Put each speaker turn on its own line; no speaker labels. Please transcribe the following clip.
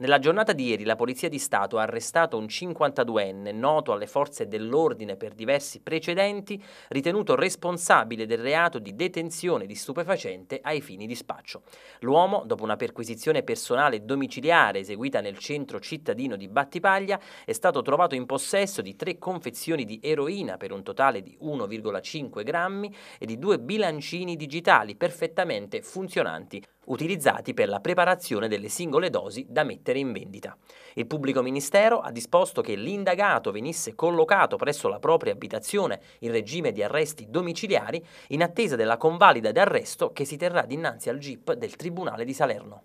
Nella giornata di ieri la Polizia di Stato ha arrestato un 52enne noto alle forze dell'ordine per diversi precedenti, ritenuto responsabile del reato di detenzione di stupefacente ai fini di spaccio. L'uomo, dopo una perquisizione personale domiciliare eseguita nel centro cittadino di Battipaglia, è stato trovato in possesso di tre confezioni di eroina per un totale di 1,5 grammi e di due bilancini digitali perfettamente funzionanti utilizzati per la preparazione delle singole dosi da mettere in vendita. Il pubblico ministero ha disposto che l'indagato venisse collocato presso la propria abitazione in regime di arresti domiciliari in attesa della convalida d'arresto che si terrà dinanzi al GIP del Tribunale di Salerno.